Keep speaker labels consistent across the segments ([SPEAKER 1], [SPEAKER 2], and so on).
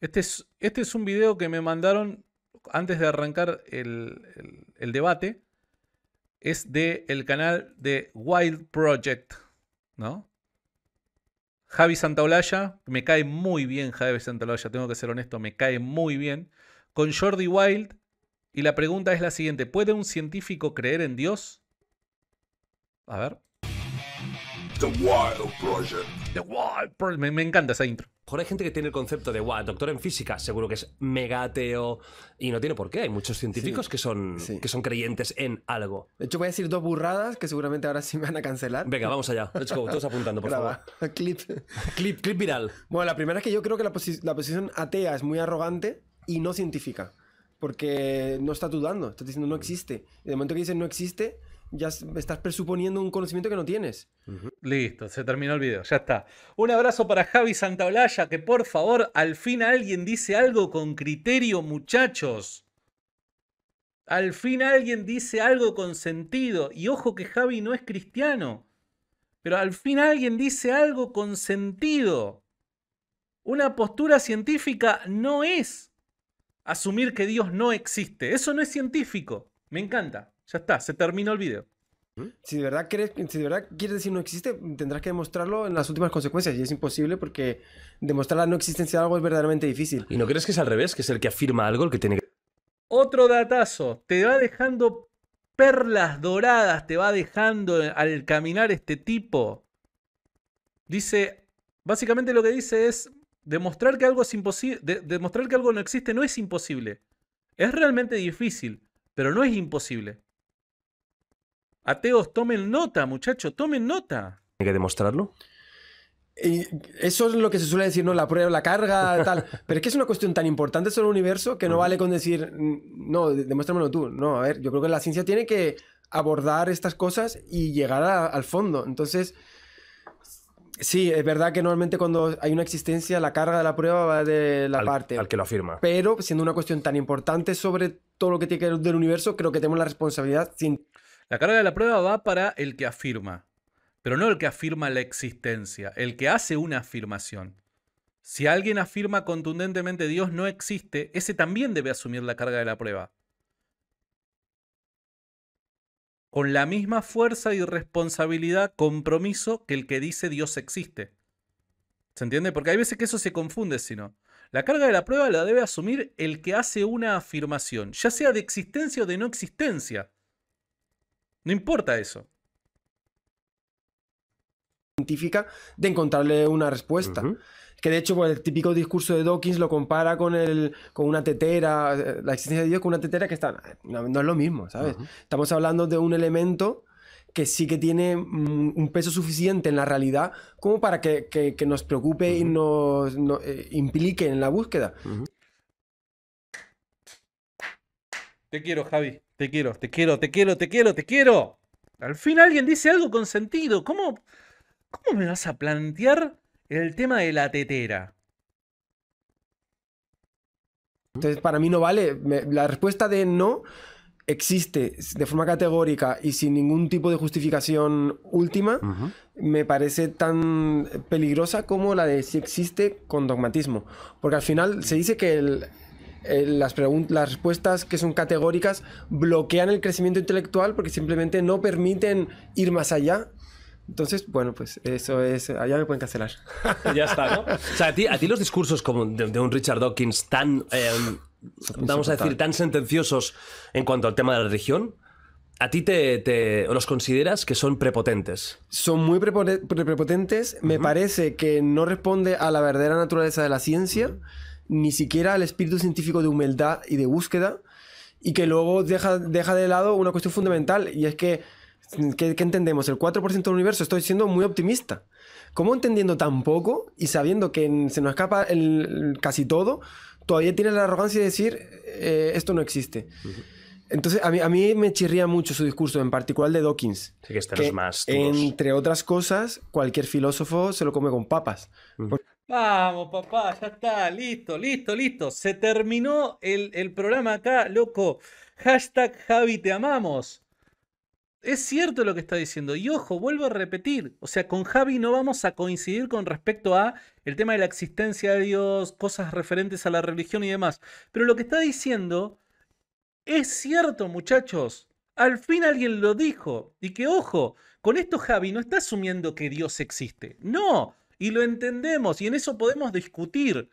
[SPEAKER 1] Este, este es, un video que me mandaron antes de arrancar el, debate. Es del canal de Wild Project, ¿no? Javi Santaolalla, me cae muy bien Javi Santaolalla, tengo que ser honesto, me cae muy bien. Con Jordi Wild, y la pregunta es la siguiente, ¿puede un científico creer en Dios? A ver. The Wild Project. me encanta esa intro mejor hay gente que tiene el concepto de, guau,
[SPEAKER 2] doctor en física, seguro que es mega ateo, y no tiene por qué. Hay muchos científicos que, son, que son
[SPEAKER 3] creyentes en algo. De hecho, voy a decir dos burradas que seguramente ahora sí me van a cancelar. Venga, vamos allá. Let's go. Todos apuntando, por favor. clip. clip. Clip viral. Bueno, la primera es que yo creo que la, posición atea es muy arrogante y no científica. Porque no está dudando, está diciendo no mm. existe. Y de momento que dices no existe, ya estás presuponiendo un conocimiento que no tienes. Listo, se terminó el video, ya está. Un abrazo para Javi Santaolalla, que por favor, al fin
[SPEAKER 1] alguien dice algo con criterio, muchachos. Al fin alguien dice algo con sentido. Y ojo que Javi no es cristiano. Pero al fin alguien dice algo con sentido. Una postura científica no es asumir que Dios no existe. Eso no es científico. Me
[SPEAKER 3] encanta. Ya está, se terminó el video. Si de, verdad crees, si quieres decir no existe, tendrás que demostrarlo en las últimas consecuencias. Y es imposible porque demostrar la no existencia de algo es verdaderamente difícil.
[SPEAKER 2] ¿Y no crees que es al revés? Que es el que afirma algo el que tiene que.
[SPEAKER 3] Otro datazo. Te va dejando
[SPEAKER 1] perlas doradas, te va dejando al caminar este tipo. Dice. Básicamente lo que dice es. Demostrar que algo es imposible. demostrar que algo no existe no es imposible. Es realmente difícil, pero no es imposible. Ateos, tomen nota, muchachos, tomen nota.
[SPEAKER 3] ¿Hay que demostrarlo? eso es lo que se suele decir, ¿no? La prueba, la carga, tal. Pero es que es una cuestión tan importante sobre el universo que no vale con decir, mm, no, demuéstramelo tú. No, a ver, yo creo que la ciencia tiene que abordar estas cosas y llegar al fondo. Entonces, sí, es verdad que normalmente cuando hay una existencia, la carga de la prueba va de la parte. Al que lo afirma. Pero siendo una cuestión tan importante sobre todo lo que tiene que ver del universo, creo que tenemos la responsabilidad sin
[SPEAKER 1] la carga de la prueba va para el que afirma, pero no el que afirma la existencia, el que hace una afirmación. Si alguien afirma contundentemente Dios no existe, ese también debe asumir la carga de la prueba. Con la misma fuerza y responsabilidad, compromiso que el que dice Dios existe. ¿Se entiende? Porque hay veces que eso se confunde, sino La carga de la prueba la debe asumir el que hace una afirmación, ya sea de existencia o de no existencia.
[SPEAKER 3] No importa eso. Científica de encontrarle una respuesta. Que de hecho, pues, el típico discurso de Dawkins lo compara con, el, con una tetera, eh, la existencia de Dios con una tetera que está. No, es lo mismo, ¿sabes? Estamos hablando de un elemento que sí que tiene mm, un peso suficiente en la realidad como para que, nos preocupe y nos, eh, implique en la búsqueda.
[SPEAKER 1] Te quiero, Javi. Te quiero, te quiero, te quiero, te quiero, te quiero. Al fin alguien dice algo con sentido. ¿Cómo, cómo me vas a plantear el tema de la tetera?
[SPEAKER 3] Entonces, para mí no vale. la respuesta de no existe de forma categórica y sin ningún tipo de justificación última, me parece tan peligrosa como la de si existe con dogmatismo. Porque al final se dice que el, eh, las, las respuestas que son categóricas bloquean el crecimiento intelectual porque simplemente no permiten ir más allá. Entonces, bueno, pues eso es. Allá me pueden cancelar.
[SPEAKER 2] Ya está, ¿no? O sea, a ti, los discursos como de, un Richard Dawkins tan. Em, vamos a decir, tan sentenciosos en cuanto al tema de la religión, ¿A ti te, los consideras que son prepotentes?
[SPEAKER 3] Son muy prepotentes. Me parece que no responde a la verdadera naturaleza de la ciencia ni siquiera al espíritu científico de humildad y de búsqueda, y que luego deja, deja de lado una cuestión fundamental, y es que, ¿qué, entendemos? El 4% del universo, estoy siendo muy optimista. como entendiendo tan poco y sabiendo que se nos escapa el, casi todo, todavía tienes la arrogancia de decir, eh, esto no existe? Entonces, a mí, a mí, me chirría mucho su discurso, en particular de Dawkins. Entre otras cosas, cualquier filósofo se lo come con papas.
[SPEAKER 1] Vamos, papá, ya está, listo, listo, listo. Se terminó el, programa acá, loco. Hashtag Javi, te amamos. Es cierto lo que está diciendo. Y ojo, vuelvo a repetir. O sea, con Javi no vamos a coincidir con respecto a el tema de la existencia de Dios, cosas referentes a la religión y demás. Pero lo que está diciendo es cierto, muchachos. Al fin alguien lo dijo. Y que, ojo, con esto Javi no está asumiendo que Dios existe. No, y lo entendemos y en eso podemos discutir.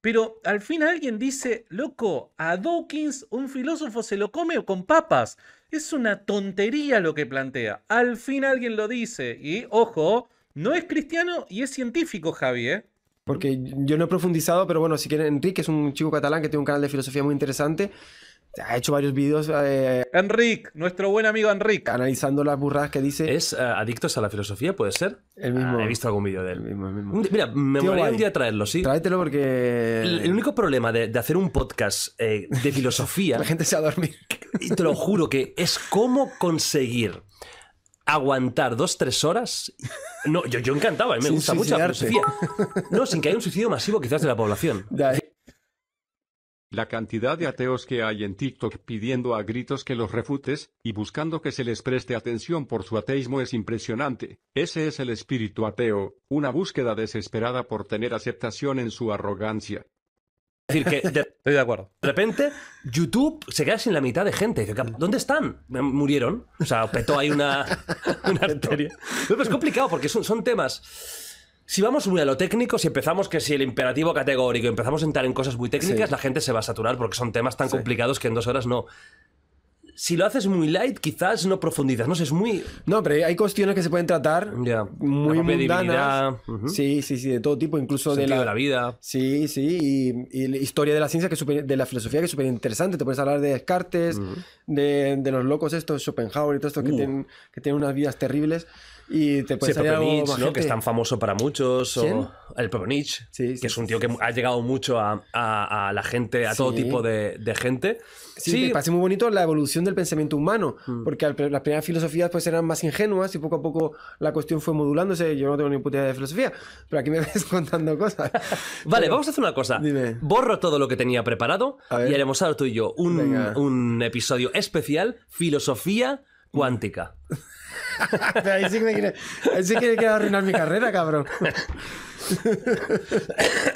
[SPEAKER 1] Pero al fin alguien dice, loco, a Dawkins un filósofo se lo come con papas. Es una tontería lo que plantea. Al fin alguien lo dice. Y, ojo, no es cristiano y es científico, Javier. ¿eh?
[SPEAKER 3] Porque yo no he profundizado, pero bueno, si quieren, Enrique es un chico catalán que tiene un canal de filosofía muy interesante. Ha hecho varios vídeos. Eh, Enric, nuestro buen amigo Enric. Analizando las burradas que dice. ¿Es eh, adictos a la filosofía? ¿Puede ser?
[SPEAKER 2] El mismo. Ah, he visto algún vídeo de él. mismo, Mira, me voy un día traerlo, sí. Tráetelo porque. El, único problema de, hacer un podcast eh, de filosofía. la
[SPEAKER 3] gente se va a dormir.
[SPEAKER 2] y te lo juro que es cómo conseguir aguantar dos, tres horas. No,
[SPEAKER 1] yo, yo encantaba, me gusta mucho la filosofía. No, sin que haya un suicidio masivo quizás de la población. La cantidad de ateos que hay en TikTok pidiendo a gritos que los refutes, y buscando que se les preste atención por su ateísmo es impresionante, ese es el espíritu ateo, una búsqueda desesperada por tener aceptación en su arrogancia.
[SPEAKER 2] decir, que de, Estoy de acuerdo. de repente YouTube se queda sin la mitad de gente. ¿Dónde están? ¿Murieron? O sea, petó ahí una, arteria. es complicado porque son temas si vamos muy a lo técnico, si empezamos que si el imperativo categórico, empezamos a entrar en cosas muy técnicas, la gente se va a saturar porque son temas tan complicados que en dos horas no si lo haces
[SPEAKER 3] muy light, quizás no profundizas. No sé, es muy. No, pero hay cuestiones que se pueden tratar muy mundanas. Sí, sí, sí, de todo tipo, incluso de la, de la, vida. Sí, sí, y, la historia de la ciencia, que de la filosofía, que es súper interesante. Te puedes hablar de Descartes, de, los locos estos, Schopenhauer y todo esto que, uh. tienen, que tienen unas vidas terribles. Y te puedes sí, de Nietzsche, que es tan
[SPEAKER 2] famoso para muchos. O el propio Nietzsche, que es un tío que ha llegado mucho a, la gente, a todo tipo de, de gente. Sí, me parece
[SPEAKER 3] muy bonito la evolución del pensamiento humano, mm. porque las primeras filosofías pues eran más ingenuas y poco a poco la cuestión fue modulándose. Yo no tengo ni puta idea de filosofía, pero aquí me ves contando cosas.
[SPEAKER 2] vale, vamos a hacer una cosa. Borro todo lo que tenía preparado y haremos ahora tú y yo un, episodio especial, filosofía cuántica.
[SPEAKER 3] ahí sí que me quiere, arruinar mi carrera, cabrón.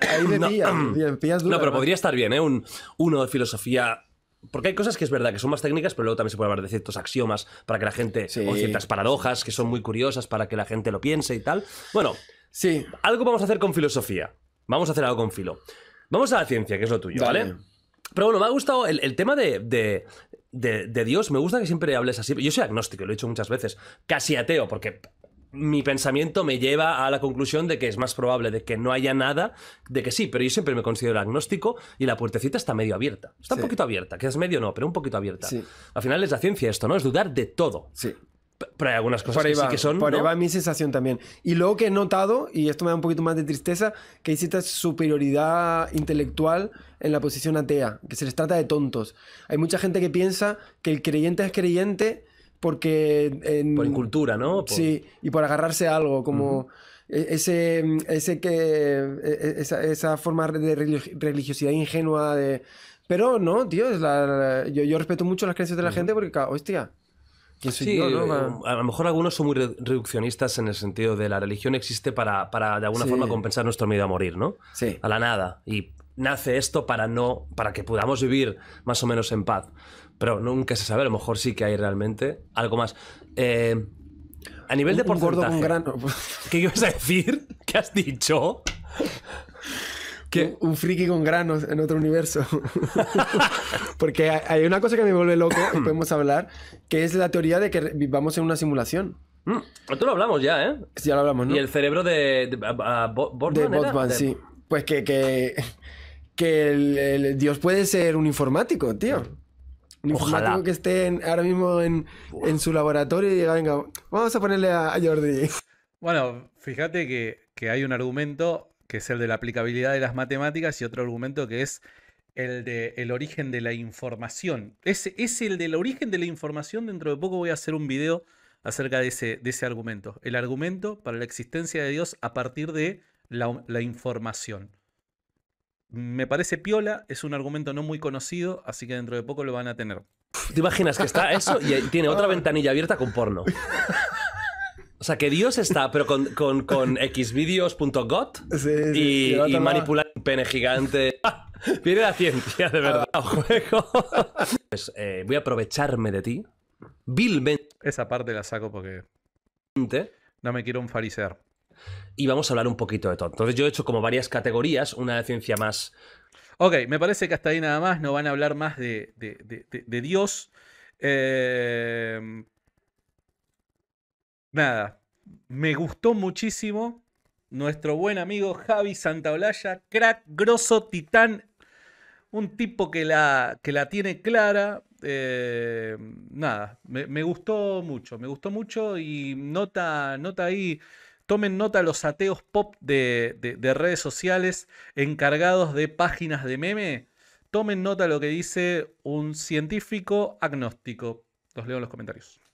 [SPEAKER 3] ahí de no, No, pero podría
[SPEAKER 2] estar bien, ¿eh? Un, uno de filosofía porque hay cosas que es verdad que son más técnicas, pero luego también se puede hablar de ciertos axiomas para que la gente. o ciertas paradojas que son muy curiosas para que la gente lo piense y tal. Bueno, sí. Algo vamos a hacer con filosofía. Vamos a hacer algo con filo. Vamos a la ciencia, que es lo tuyo, ¿vale? Pero bueno, me ha gustado el, tema de, de, de, Dios. Me gusta que siempre hables así. Yo soy agnóstico, lo he dicho muchas veces. Casi ateo, porque mi pensamiento me lleva a la conclusión de que es más probable de que no haya nada, de que sí, pero yo siempre me considero agnóstico y la puertecita está medio abierta. Está un poquito abierta, que es medio no, pero un poquito abierta. Al final es la ciencia esto, ¿no? Es dudar de todo. Sí. Pero hay algunas cosas que, sí que son. Por ahí va
[SPEAKER 3] mi sensación también. Y luego que he notado, y esto me da un poquito más de tristeza, que hay superioridad intelectual en la posición atea, que se les trata de tontos. Hay mucha gente que piensa que el creyente es creyente porque... En, por cultura, ¿no? Sí, y por agarrarse a algo, como... E-, ese, ese que, e-, e-, esa, forma de religiosidad ingenua de... Pero no, tío, yo, respeto mucho las creencias de la gente porque, hostia,
[SPEAKER 2] sí, ¿no? a lo mejor algunos son muy reduccionistas en el sentido de la religión existe para, para de alguna forma compensar nuestro miedo a morir, ¿no? Sí. A la nada. Y nace esto para no, para que podamos vivir más o menos en paz. Pero nunca se sabe, a lo mejor sí que hay realmente algo más. Eh, a nivel de porcentaje. Un gordo con grano. ¿Qué ibas a decir? ¿Qué has dicho?
[SPEAKER 3] que Un, friki con granos en otro universo. Porque hay una cosa que me vuelve loco, que podemos hablar, que es la teoría de que vivamos en una simulación.
[SPEAKER 2] Mm, esto lo hablamos ya, ¿eh? Sí, ya lo hablamos, ¿no? Y el
[SPEAKER 3] cerebro de, de, de, sí. Pues que, que, que el Dios puede ser un informático, tío. Un Ojalá. que esté ahora mismo en, su laboratorio y diga, venga, vamos a ponerle a, Jordi. Bueno,
[SPEAKER 1] fíjate que, hay un argumento que es el de la aplicabilidad de las matemáticas y otro argumento que es el de el origen de la información. Es, es el del origen de la información. Dentro de poco voy a hacer un video acerca de ese, de ese argumento. El argumento para la existencia de Dios a partir de la información. Me parece piola, es un argumento no muy conocido, así que dentro de poco lo van a tener. ¿Te imaginas que está eso y tiene otra ventanilla abierta con porno? O sea, que Dios está, pero con, con,
[SPEAKER 2] con xvideos.got
[SPEAKER 3] y, manipular
[SPEAKER 2] un pene gigante.
[SPEAKER 1] Pide la ciencia, de verdad, ah, juego. Pues, eh, voy a aprovecharme de ti. Bill. Esa parte la saco porque. No me quiero enfarisear
[SPEAKER 2] y vamos a hablar un poquito de todo. Entonces yo he hecho como varias categorías, una de ciencia más...
[SPEAKER 1] Ok, me parece que hasta ahí nada más, no van a hablar más de, Dios. Eh, nada, me gustó muchísimo nuestro buen amigo Javi Santaolalla, crack, grosso, titán, un tipo que la, que la tiene clara. Eh, nada, me, me, gustó mucho, me gustó mucho y nota, nota ahí Tomen nota los ateos pop de, redes sociales encargados de páginas de meme. Tomen nota lo que dice un científico agnóstico. Los leo en los comentarios.